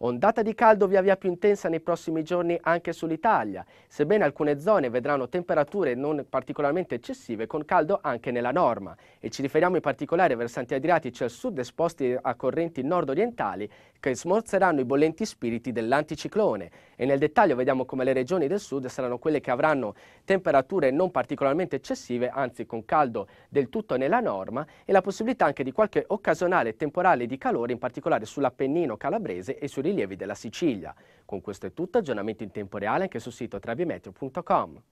Ondata di caldo via via più intensa nei prossimi giorni anche sull'Italia, sebbene alcune zone vedranno temperature non particolarmente eccessive con caldo anche nella norma e ci riferiamo in particolare ai versanti adriatici al sud esposti a correnti nord-orientali che smorzeranno i bollenti spiriti dell'anticiclone e nel dettaglio vediamo come le regioni del sud saranno quelle che avranno temperature non particolarmente eccessive, anzi con caldo del tutto nella norma e la possibilità anche di qualche occasionale temporale di calore in particolare sull'Appennino calabrese e sui rilievi della Sicilia. Con questo è tutto, aggiornamento in tempo reale anche sul sito trevimeteo.com.